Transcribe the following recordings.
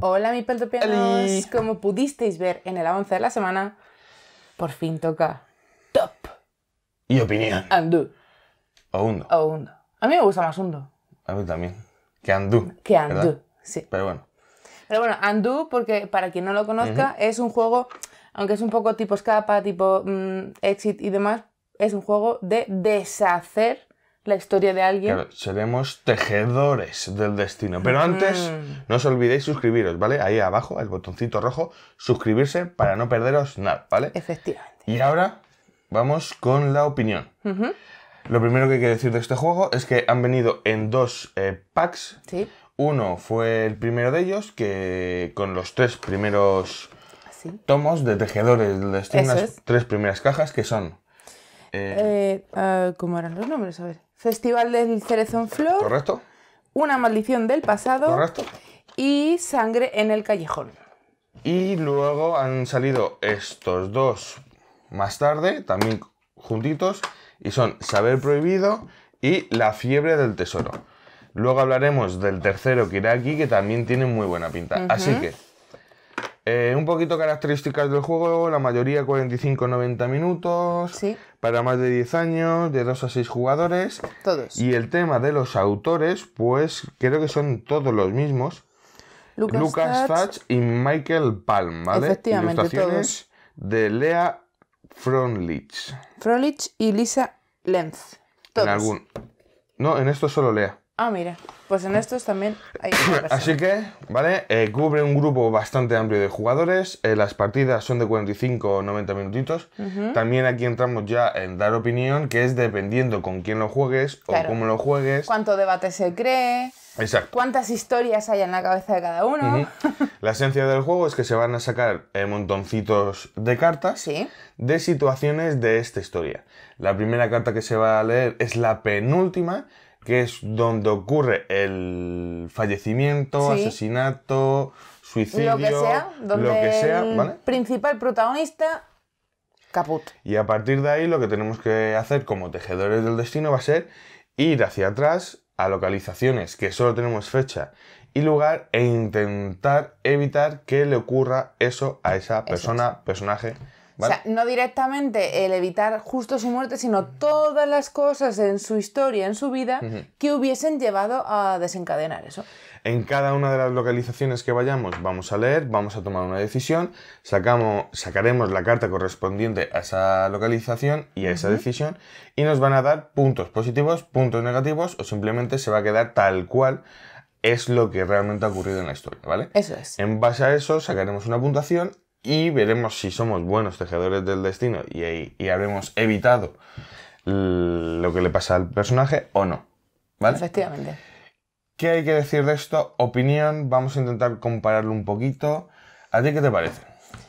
Hola, mi peltopianos. Como pudisteis ver en el avance de la semana, por fin toca top. Y opinión. Andú. O hundo. A mí me gusta más undo. A mí también. Que andú. Que andú, sí. Pero bueno. Pero bueno, andú, porque para quien no lo conozca, es un juego, aunque es un poco tipo escapa, tipo mm, exit y demás, es un juego de deshacer la historia de alguien. seremos tejedores del destino. Pero antes, no os olvidéis suscribiros, ¿vale? Ahí abajo, el botoncito rojo, suscribirse para no perderos nada, ¿vale? Efectivamente. Y ahora vamos con la opinión. Lo primero que hay que decir de este juego es que han venido en dos eh, packs. Sí. Uno fue el primero de ellos, que con los tres primeros ah, tomos de tejedores del destino, las tres primeras cajas, que son eh, eh, ah, ¿Cómo eran los nombres? A ver. Festival del Cerezo en Flor. Una maldición del pasado. Y Sangre en el Callejón. Y luego han salido estos dos más tarde, también juntitos, y son Saber Prohibido y La Fiebre del Tesoro. Luego hablaremos del tercero que irá aquí, que también tiene muy buena pinta. Así que eh, un poquito características del juego, la mayoría 45-90 minutos, para más de 10 años, de 2 a 6 jugadores. Y el tema de los autores, pues creo que son todos los mismos. Lucas, y Michael Palm, ¿vale? Efectivamente, de Lea Fronlich. Fronlich y Lisa Lenz. Todos. En algún... No, en esto solo Lea. Ah, mira, pues en estos también hay... Así que, ¿vale? Eh, cubre un grupo bastante amplio de jugadores, eh, las partidas son de 45 o 90 minutitos. También aquí entramos ya en dar opinión, que es dependiendo con quién lo juegues o cómo lo juegues. Cuánto debate se cree, Exacto. cuántas historias hay en la cabeza de cada uno. La esencia del juego es que se van a sacar eh, montoncitos de cartas de situaciones de esta historia. La primera carta que se va a leer es la penúltima que es donde ocurre el fallecimiento, asesinato, suicidio, lo que sea, donde el principal protagonista caput. Y a partir de ahí lo que tenemos que hacer como tejedores del destino va a ser ir hacia atrás a localizaciones que solo tenemos fecha y lugar e intentar evitar que le ocurra eso a esa persona, personaje o sea, no directamente el evitar justo su muerte, sino todas las cosas en su historia, en su vida, que hubiesen llevado a desencadenar eso. En cada una de las localizaciones que vayamos, vamos a leer, vamos a tomar una decisión, sacamos, sacaremos la carta correspondiente a esa localización y a esa decisión, y nos van a dar puntos positivos, puntos negativos, o simplemente se va a quedar tal cual es lo que realmente ha ocurrido en la historia, ¿vale? Eso es. En base a eso sacaremos una puntuación y veremos si somos buenos tejedores del destino y, y, habremos evitado lo que le pasa al personaje o no. Efectivamente. ¿Qué hay que decir de esto? Opinión, vamos a intentar compararlo un poquito. ¿A ti qué te parece?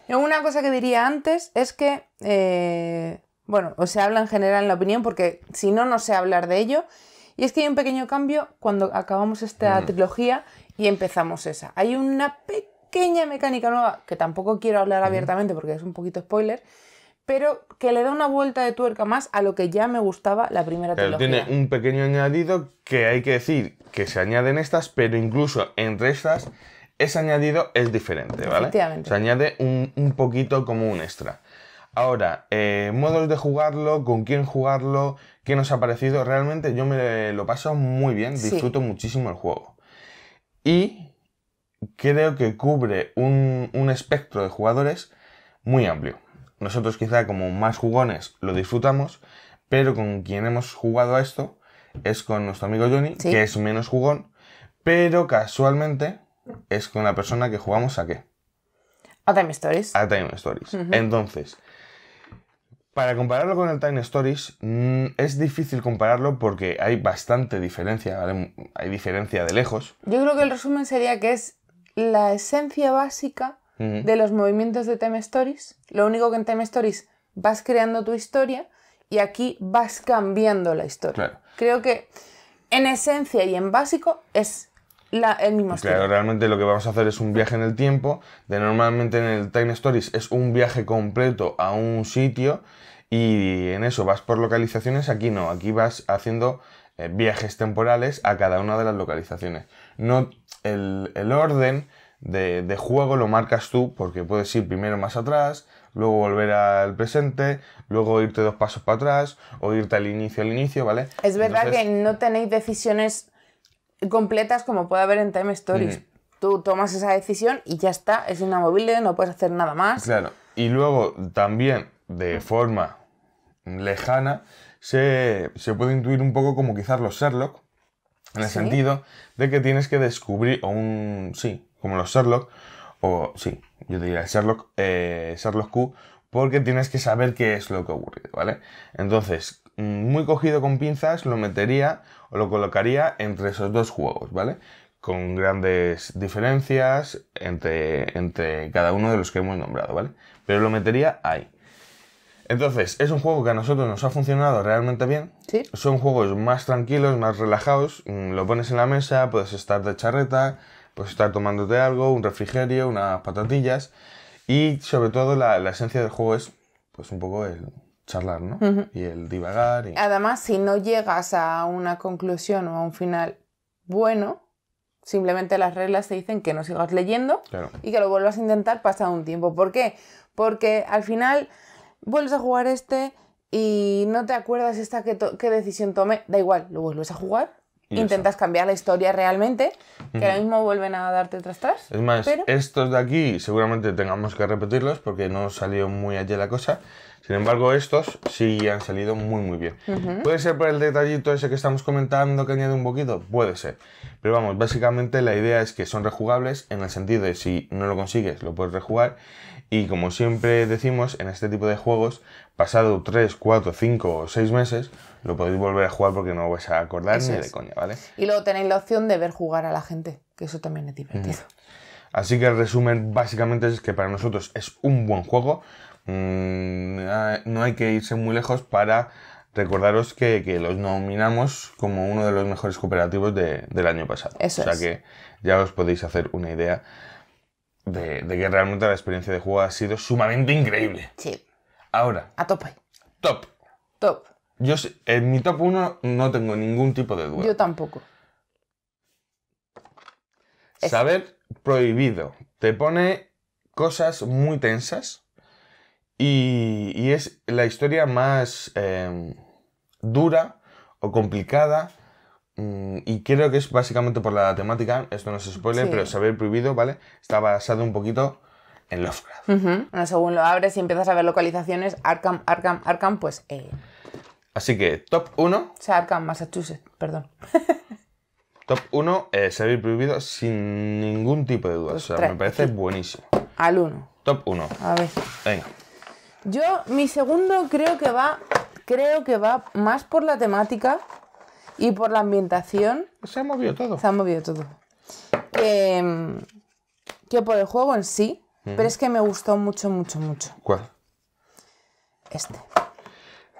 Una cosa que diría antes es que, eh, bueno, o se habla en general en la opinión porque si no, no sé hablar de ello. Y es que hay un pequeño cambio cuando acabamos esta mm. trilogía y empezamos esa. Hay una pequeña pequeña mecánica nueva, que tampoco quiero hablar abiertamente porque es un poquito spoiler, pero que le da una vuelta de tuerca más a lo que ya me gustaba la primera pero Tiene un pequeño añadido que hay que decir que se añaden estas, pero incluso entre estas, ese añadido es diferente, ¿vale? Se añade un, poquito como un extra. Ahora, eh, modos de jugarlo, con quién jugarlo, qué nos ha parecido. Realmente yo me lo paso muy bien, disfruto muchísimo el juego. Y creo que cubre un, espectro de jugadores muy amplio. Nosotros quizá como más jugones lo disfrutamos, pero con quien hemos jugado a esto es con nuestro amigo Johnny, que es menos jugón, pero casualmente es con la persona que jugamos a qué. A Time Stories. A Time Stories. Entonces, para compararlo con el Time Stories, mm, es difícil compararlo porque hay bastante diferencia, hay diferencia de lejos. Yo creo que el resumen sería que es la esencia básica de los movimientos de Time Stories. Lo único que en Time Stories vas creando tu historia y aquí vas cambiando la historia. Creo que en esencia y en básico es la, el mismo Claro, realmente lo que vamos a hacer es un viaje en el tiempo. De normalmente en el Time Stories es un viaje completo a un sitio y en eso vas por localizaciones. Aquí no, aquí vas haciendo eh, viajes temporales a cada una de las localizaciones no el, orden de, juego lo marcas tú porque puedes ir primero más atrás, luego volver al presente, luego irte dos pasos para atrás o irte al inicio al inicio, ¿vale? Es verdad que no tenéis decisiones completas como puede haber en Time Stories. Mm. Tú tomas esa decisión y ya está, es inamovible, no puedes hacer nada más. Claro, y luego también de forma lejana se, se puede intuir un poco como quizás los Sherlock, en el sentido de que tienes que descubrir o un. Sí, como los Sherlock. O sí, yo diría Sherlock, eh, Sherlock Q. Porque tienes que saber qué es lo que ha ocurrido, ¿vale? Entonces, mm, muy cogido con pinzas, lo metería o lo colocaría entre esos dos juegos, ¿vale? Con grandes diferencias entre, entre cada uno de los que hemos nombrado, ¿vale? Pero lo metería ahí. Entonces, es un juego que a nosotros nos ha funcionado realmente bien. Son juegos más tranquilos, más relajados. Mm, lo pones en la mesa, puedes estar de charreta, puedes estar tomándote algo, un refrigerio, unas patatillas. Y sobre todo, la, esencia del juego es pues un poco el charlar, ¿no? Y el divagar. Además, si no llegas a una conclusión o a un final bueno, simplemente las reglas te dicen que no sigas leyendo y que lo vuelvas a intentar pasado un tiempo. ¿Por qué? Porque al final vuelves a jugar este y no te acuerdas esta que qué decisión tomé, da igual, lo vuelves a jugar intentas cambiar la historia realmente, que ahora mismo vuelven a darte tras tras. Es más, estos de aquí seguramente tengamos que repetirlos porque no salió muy allí la cosa, sin embargo, estos sí han salido muy, muy bien. ¿Puede ser por el detallito ese que estamos comentando que añade un poquito? Puede ser. Pero vamos, básicamente la idea es que son rejugables en el sentido de si no lo consigues, lo puedes rejugar. Y como siempre decimos, en este tipo de juegos, pasado 3, 4, 5 o 6 meses, lo podéis volver a jugar porque no vais a acordar ni de coña, ¿vale? Y luego tenéis la opción de ver jugar a la gente, que eso también es divertido. Así que el resumen básicamente es que para nosotros es un buen juego. Mm, ah, no hay que irse muy lejos para recordaros que, los nominamos como uno de los mejores cooperativos del año pasado. Eso o sea que ya os podéis hacer una idea de, que realmente la experiencia de juego ha sido sumamente increíble. Sí. Ahora. A tope. Top. Top. Yo en mi top 1 no tengo ningún tipo de duda. Yo tampoco. Saber prohibido. Te pone cosas muy tensas y, es la historia más em, dura o complicada. Mm, y creo que es básicamente por la temática, esto no se spoiler, pero saber prohibido, ¿vale? Está basado un poquito en Lovecraft. según lo abres y empiezas a ver localizaciones, Arkham, Arkham, Arkham, pues... Eh. Así que, top 1... O sea, Arkham, Massachusetts, perdón. Top 1, eh, prohibido sin ningún tipo de duda. o sea, me parece buenísimo. Al 1. Top 1. A ver. Venga. Yo, mi segundo creo que va, creo que va más por la temática y por la ambientación. Se ha movido todo. Se ha movido todo. Que, por el juego en sí, mm. pero es que me gustó mucho, mucho, mucho. ¿Cuál? Este.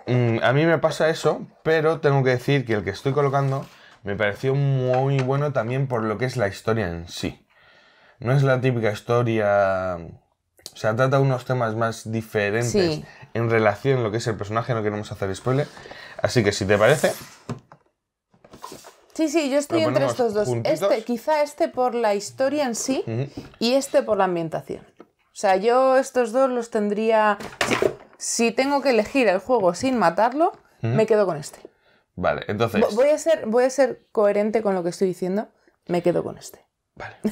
Mm, a mí me pasa eso, pero tengo que decir que el que estoy colocando me pareció muy bueno también por lo que es la historia en sí. No es la típica historia o sea, trata unos temas más diferentes en relación a lo que es el personaje, no queremos hacer spoiler. Así que si te parece... Sí, sí, yo estoy entre estos dos. Este, quizá este por la historia en sí y este por la ambientación. O sea, yo estos dos los tendría... Si, tengo que elegir el juego sin matarlo, me quedo con este. Vale, entonces... Voy a, ser, voy a ser coherente con lo que estoy diciendo, me quedo con este. Vale.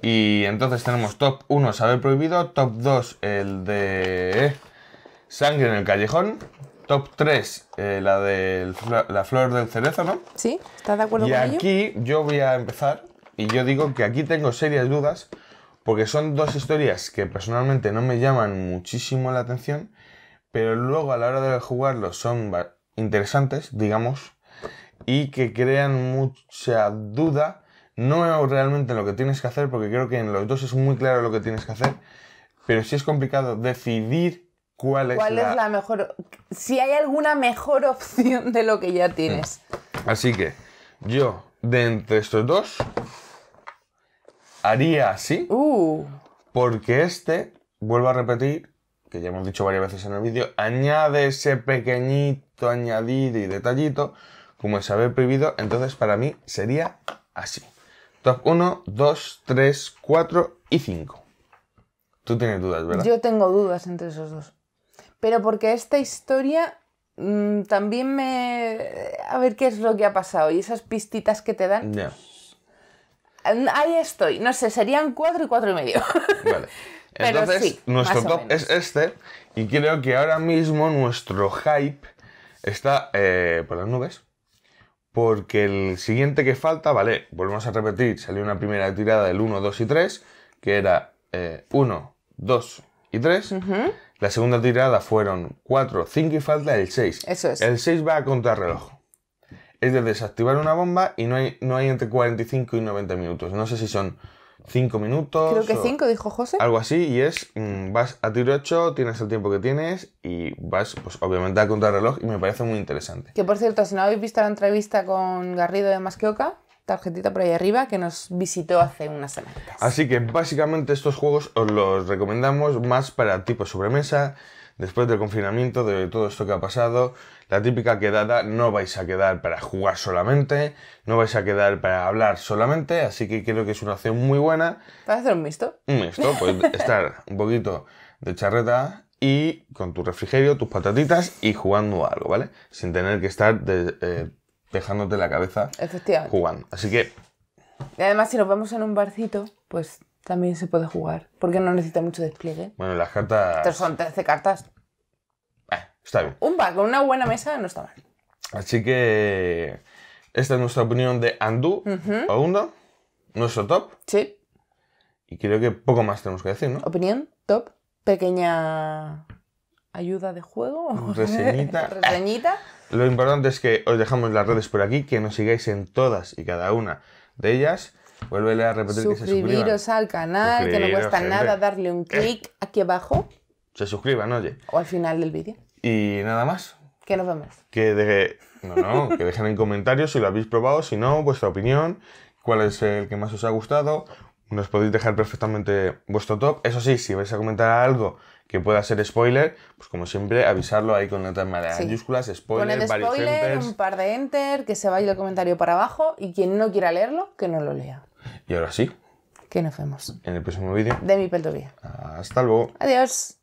Y entonces tenemos top 1 Saber Prohibido, top 2 el de Sangre en el Callejón, top 3 eh, la de la Flor del Cerezo, ¿no? Sí, ¿estás de acuerdo Y aquí yo voy a empezar y yo digo que aquí tengo serias dudas porque son dos historias que personalmente no me llaman muchísimo la atención, pero luego a la hora de jugarlos son interesantes, digamos, y que crean mucha duda no realmente lo que tienes que hacer, porque creo que en los dos es muy claro lo que tienes que hacer, pero sí es complicado decidir cuál es, la... es la mejor. Si hay alguna mejor opción de lo que ya mm. tienes. Así que yo, de entre estos dos, haría así. Uh. Porque este, vuelvo a repetir, que ya hemos dicho varias veces en el vídeo, añade ese pequeñito añadido y detallito como es haber prohibido. Entonces, para mí sería así. Top 1, 2, 3, 4 y 5. Tú tienes dudas, ¿verdad? Yo tengo dudas entre esos dos. Pero porque esta historia mm, también me... A ver qué es lo que ha pasado y esas pistitas que te dan. Ya. Ahí estoy. No sé, serían 4 y 4 y medio. Vale. Pero Entonces, sí, nuestro top es este y creo que ahora mismo nuestro hype está eh, por las nubes porque el siguiente que falta, vale, volvemos a repetir, salió una primera tirada del 1, 2 y 3, que era 1, eh, 2 y 3. La segunda tirada fueron 4, 5 y falta el 6. Eso es. El 6 va a contrarreloj. Es de desactivar una bomba y no hay, no hay entre 45 y 90 minutos. No sé si son 5 minutos. Creo que 5, dijo José. Algo así, y es, mm, vas a tiro 8, tienes el tiempo que tienes y vas, pues obviamente, a reloj y me parece muy interesante. Que por cierto, si no habéis visto la entrevista con Garrido de Masqueoca, tarjetita por ahí arriba que nos visitó hace unas semanas. Así que básicamente estos juegos os los recomendamos más para tipo sobremesa después del confinamiento, de todo esto que ha pasado, la típica quedada, no vais a quedar para jugar solamente, no vais a quedar para hablar solamente, así que creo que es una opción muy buena. ¿Para hacer un mixto? Un mixto, pues estar un poquito de charreta y con tu refrigerio, tus patatitas y jugando algo, ¿vale? Sin tener que estar eh, dejándote la cabeza jugando. Así que... Y además, si nos vamos en un barcito, pues también se puede jugar, porque no necesita mucho despliegue. Bueno, las cartas... Estas son 13 cartas. Eh, está bien. Un pack una buena mesa no está mal. Así que esta es nuestra opinión de Andú uh nuestro top. Sí. Y creo que poco más tenemos que decir, ¿no? Opinión, top, pequeña ayuda de juego. Reseñita. Reseñita. Lo importante es que os dejamos las redes por aquí, que nos sigáis en todas y cada una de ellas. Vuélvele a repetir suscribiros que se Suscribiros al canal, que no cuesta nada darle un eh. clic aquí abajo. Se suscriban, oye. O al final del vídeo. Y nada más. Que nos vemos. Que de... No, no, que dejen en comentarios si lo habéis probado, si no, vuestra opinión, cuál es el que más os ha gustado. Nos podéis dejar perfectamente vuestro top. Eso sí, si vais a comentar algo que pueda ser spoiler, pues como siempre, avisarlo ahí con letras mayúsculas, spoiler, Poned spoiler, un par de enter, que se vaya el comentario para abajo y quien no quiera leerlo, que no lo lea. Y ahora sí. Que nos vemos. En el próximo vídeo. De mi peltovía. Hasta luego. Adiós.